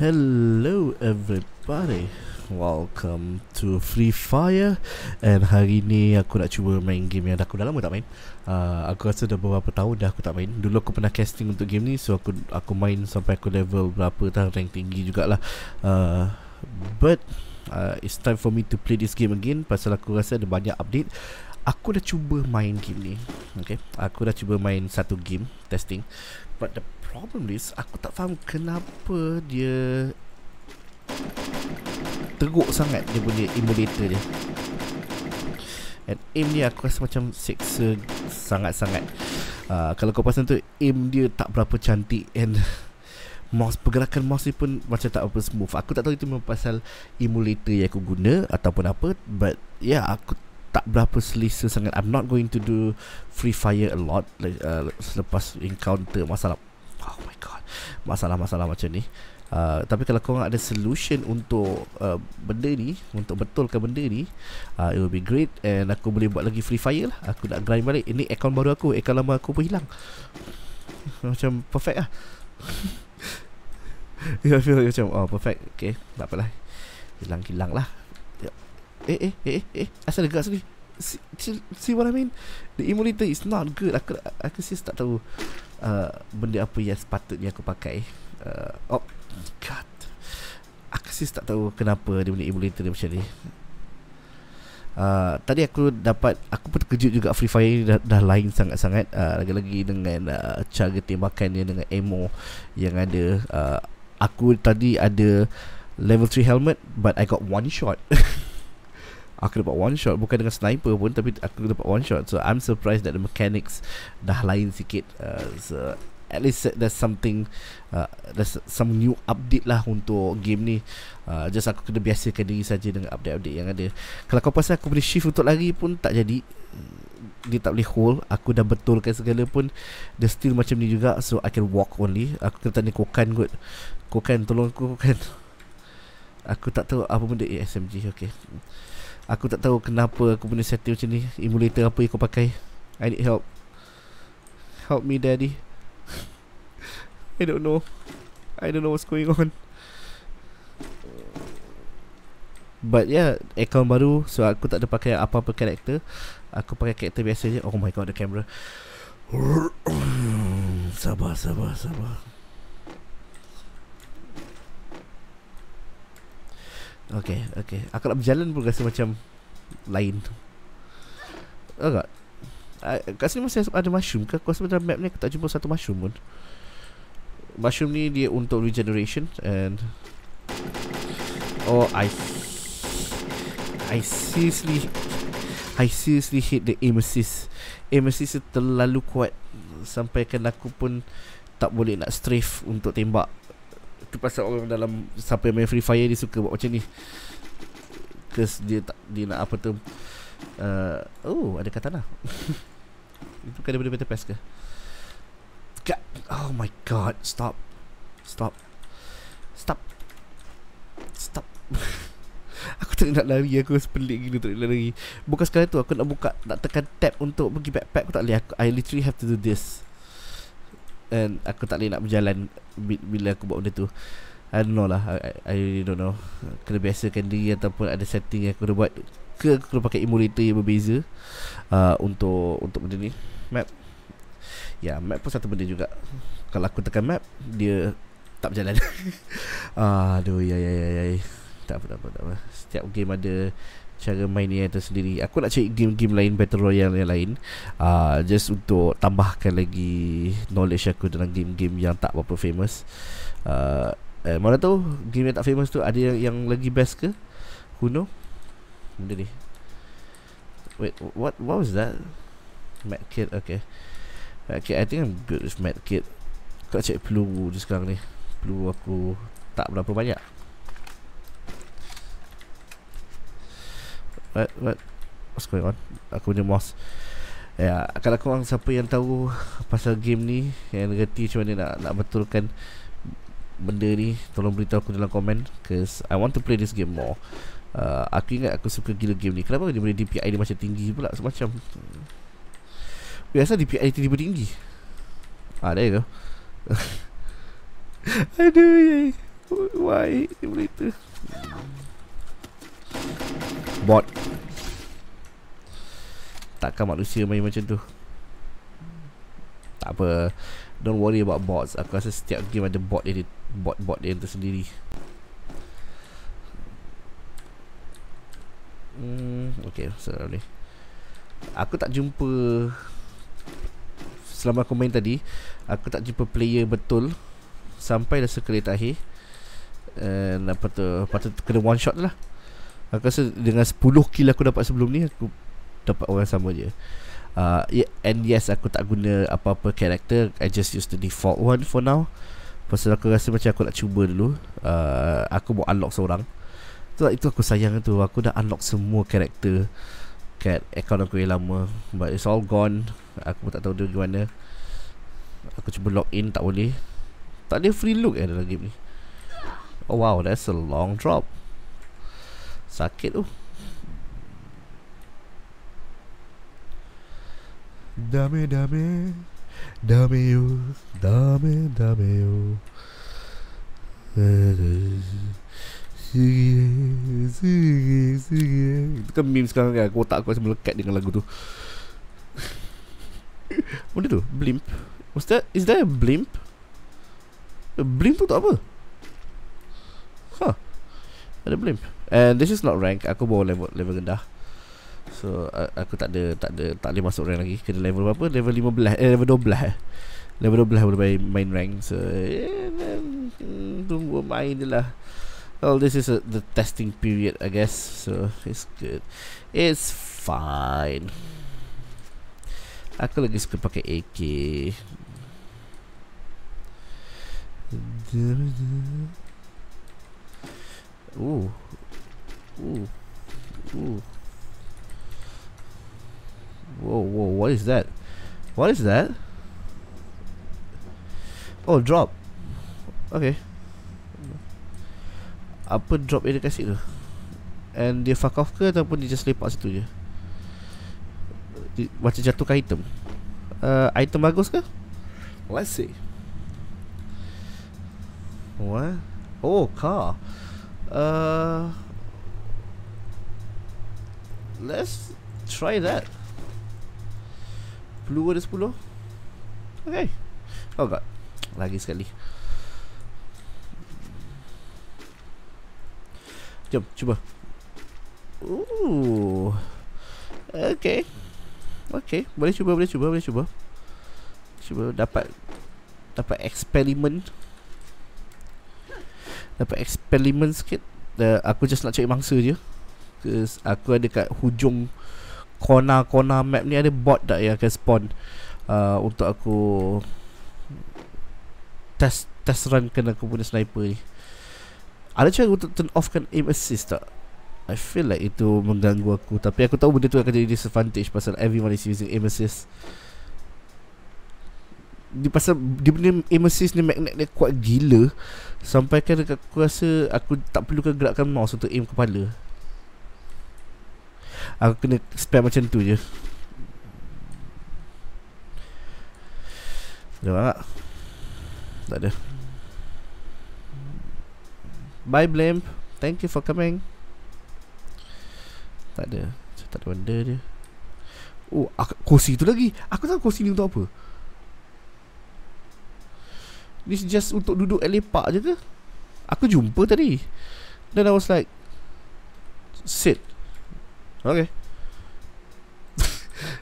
Hello everybody Welcome to Free Fire And hari ni aku nak cuba main game yang aku dah lama tak main uh, Aku rasa dah beberapa tahun dah aku tak main Dulu aku pernah casting untuk game ni So aku aku main sampai aku level berapa dah rank tinggi jugalah uh, But uh, it's time for me to play this game again Pasal aku rasa ada banyak update Aku dah cuba main game ni okay? Aku dah cuba main satu game Testing But the problem is Aku tak faham kenapa dia Teruk sangat dia punya emulator dia And aim ni aku rasa macam seksa sangat-sangat uh, Kalau kau pasang tu aim dia tak berapa cantik And mouse pergerakan mouse ni pun macam tak apa smooth Aku tak tahu itu memang pasal emulator yang aku guna Ataupun apa But yeah aku tak berapa selesa sangat I'm not going to do free fire a lot like, uh, Selepas encounter masalah Oh my god Masalah-masalah macam ni uh, Tapi kalau korang ada solution untuk uh, benda ni Untuk betulkan benda ni uh, It will be great And aku boleh buat lagi free fire lah Aku nak grind balik Ini account baru aku Account lama aku pun hilang Macam perfect lah I feel like macam Oh perfect Okay tak apalah Hilang-hilang lah Eh, eh eh eh eh asal dekat sini see, see what I mean the emulator is not good aku aku sis tak tahu uh, benda apa yang sepatutnya aku pakai uh, oh god aku sis tak tahu kenapa dia punya emulator dia macam ni Uh, tadi aku dapat Aku pun terkejut juga Free Fire ni dah, dah lain sangat-sangat uh, Lagi-lagi dengan uh, Cara tembakan dia Dengan ammo Yang ada uh, Aku tadi ada Level 3 helmet But I got one shot aku dapat one shot bukan dengan sniper pun tapi aku dapat one shot so i'm surprised that the mechanics dah lain sikit uh, so at least there's something uh, there's some new update lah untuk game ni uh, just aku kena biasakan diri saja dengan update-update yang ada kalau kau pasal aku boleh shift untuk lari pun tak jadi dia tak boleh hold Aku dah betulkan segala pun Dia still macam ni juga So I can walk only Aku kena tanya Kokan kot Kokan tolong aku Kokan Aku tak tahu apa benda eh, SMG Okay Aku tak tahu kenapa aku punya setting macam ni Emulator apa yang kau pakai I need help Help me daddy I don't know I don't know what's going on But yeah Account baru So aku tak ada pakai apa-apa karakter Aku pakai karakter biasa je Oh my god the camera Sabar sabar sabar Okay, okay. Aku nak berjalan pun rasa macam lain tu. Agak. Uh, ah, kat sini masih ada mushroom ke? Aku rasa dalam map ni aku tak jumpa satu mushroom pun. Mushroom ni dia untuk regeneration and... Oh, I... I seriously... I seriously hate the aim assist. Aim assist terlalu kuat. Sampai kan aku pun tak boleh nak strafe untuk tembak tu pasal orang dalam siapa yang main Free Fire dia suka buat macam ni. Kes dia tak dia nak apa tu? Uh, oh, ada katana. Lah. Itu kan daripada Battle Pass ke? God. Oh my god, stop. Stop. Stop. Stop. aku tak nak lari Aku rasa pelik gila tak nak lari Bukan sekarang tu Aku nak buka Nak tekan tab untuk pergi backpack Aku tak boleh aku, I literally have to do this And aku tak boleh nak berjalan Bila aku buat benda tu I don't know lah I, I really don't know Kena biasakan diri Ataupun ada setting yang aku dah buat Ke aku kena pakai emulator yang berbeza uh, Untuk untuk benda ni Map Ya yeah, map pun satu benda juga Kalau aku tekan map Dia tak berjalan Aduh ya ya ya ya Tak apa tak apa, tak apa. Setiap game ada cara main dia tersendiri aku nak cari game-game lain battle royale yang lain uh, just untuk tambahkan lagi knowledge aku dalam game-game yang tak berapa famous uh, eh, mana tu game yang tak famous tu ada yang, yang lagi best ke who know benda ni wait what what was that mad kid okay Okay, I think I'm good with Mad Kid. Kau cek peluru je sekarang ni. Peluru aku tak berapa banyak. What what what's going on? Aku punya moss. Ya, yeah, kalau orang siapa yang tahu pasal game ni yang reti macam mana nak nak betulkan benda ni, tolong beritahu aku dalam komen cause I want to play this game more. Uh, aku ingat aku suka gila game ni. Kenapa dia boleh DPI dia macam tinggi pula semacam hmm. Biasa DPI tiba-tiba tinggi. Ah, there you go. Aduh, why? Why? Why? bot Takkan manusia main macam tu Tak apa Don't worry about bots Aku rasa setiap game ada bot dia Bot-bot dia tersendiri Hmm, okay, sorry. Okay. Aku tak jumpa Selama aku main tadi Aku tak jumpa player betul Sampai dah sekelit akhir And tu Lepas tu kena one shot tu lah Aku rasa dengan 10 kill aku dapat sebelum ni Aku dapat orang sama je uh, And yes aku tak guna apa-apa character I just use the default one for now Pasal aku rasa macam aku nak cuba dulu uh, Aku mau unlock seorang tu, Itu aku sayang tu Aku dah unlock semua character Kat account aku yang lama But it's all gone Aku tak tahu dia bagaimana. Aku cuba log in tak boleh Tak ada free look eh dalam game ni Oh wow that's a long drop Sakit tu Dame dame Dame you Dame dame you Sige Sige Sige Itu kan meme sekarang kan Kotak aku masih melekat dengan lagu tu Benda tu Blimp Was that Is there a blimp A blimp tu tak apa Huh ada blimp And this is not rank Aku bawa level level rendah So aku tak ada Tak ada Tak boleh masuk rank lagi Kena level berapa Level 15 Eh level 12 eh. Level 12 boleh main, rank So yeah, hmm, Tunggu main je lah Well this is a, the testing period I guess So it's good It's fine Aku lagi suka pakai AK Okay Ooh. Ooh. Ooh. Whoa, whoa, what is that? What is that? Oh, drop. Okay. Apa drop dia dekat situ? And dia fuck off ke ataupun dia just lepak situ je? Dia, macam jatuhkan item. Uh, item bagus ke? Let's see. What? Oh, car. Uh, let's try that. Blue ada 10. Okay. Oh god. Lagi sekali. Jom, cuba. Ooh. Okay. Okay, boleh cuba, boleh cuba, boleh cuba. Cuba dapat dapat eksperimen. Dapat eksperimen sikit uh, Aku just nak cari mangsa je Cause Aku ada kat hujung kona kona map ni Ada bot tak yang akan spawn uh, Untuk aku Test test run kena aku punya sniper ni Ada cara untuk turn off kan aim assist tak? I feel like itu mengganggu aku Tapi aku tahu benda tu akan jadi disadvantage Pasal everyone is using aim assist di pasal dia punya emesis ni magnet dia kuat gila sampai kan dekat aku rasa aku tak perlukan gerakkan mouse untuk aim kepala aku kena spam macam tu je Jom tak? Tak ada Bye Blimp Thank you for coming Tak ada Tak ada benda dia Oh, aku, kursi tu lagi Aku tahu kursi ni untuk apa This just untuk duduk at lepak je ke? Aku jumpa tadi. Then I was like sit. Okay.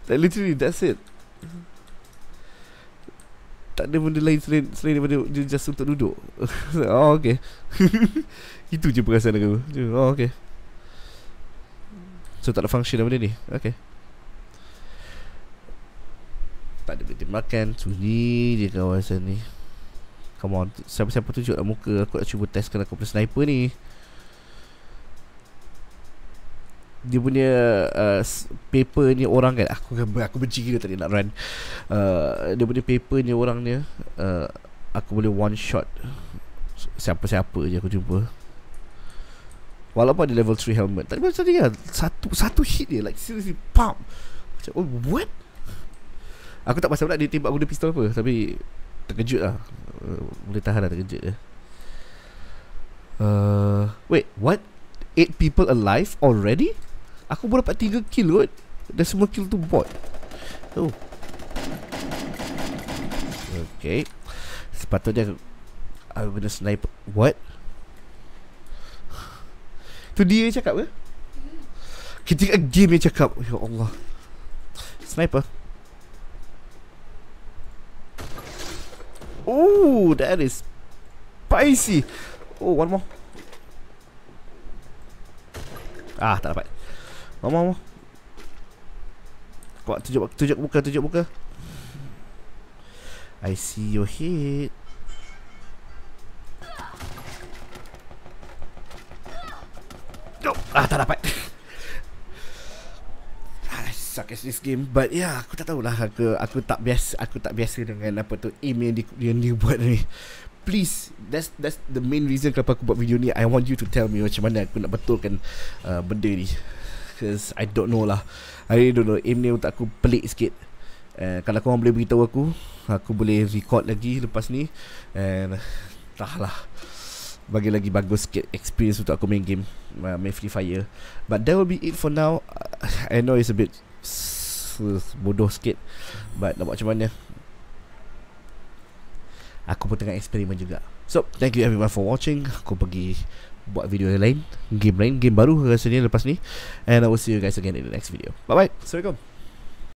like literally that's it. Tak ada benda lain selain, selain daripada dia just untuk duduk. oh okay. Itu je perasaan aku. Oh okay. So tak ada function benda ni. Okay. Tak ada benda makan Sunyi je kawasan ni Come on Siapa-siapa tunjuk lah muka Aku nak cuba testkan aku punya sniper ni Dia punya uh, Paper ni orang kan Aku kan, aku benci gila tadi nak run uh, Dia punya paper ni orang ni uh, Aku boleh one shot Siapa-siapa je aku jumpa Walaupun ada level 3 helmet Tadi macam ni kan Satu satu hit dia Like seriously Pam Macam oh, what Aku tak pasal pula Dia tembak guna pistol apa Tapi Terkejut lah boleh tahan lah terkejut uh, Wait what? Eight people alive already? Aku boleh dapat 3 kill kot Dan semua kill tu bot Oh Okay Sepatutnya I'm gonna snipe What? Tu dia yang cakap ke? Ketika game yang cakap Ya Allah Sniper Oh, that is spicy. Oh, one more. Ah, tak dapat. One more, Kau more. Kuat, tujuk, tujuk buka. tujuk muka. I see your head. this, this game but yeah aku tak tahulah aku aku tak biasa aku tak biasa dengan apa tu aim yang dia, yang dia buat ni please that's that's the main reason kenapa aku buat video ni i want you to tell me macam mana aku nak betulkan uh, benda ni because i don't know lah i really don't know aim ni untuk aku pelik sikit uh, kalau kau boleh beritahu aku aku boleh record lagi lepas ni and tahlah bagi lagi bagus sikit experience untuk aku main game uh, main Free Fire but that will be it for now uh, I know it's a bit bodoh sikit But nak buat macam mana Aku pun tengah eksperimen juga So thank you everyone for watching Aku pergi buat video lain Game lain, game baru rasanya lepas ni And I will see you guys again in the next video Bye bye, Assalamualaikum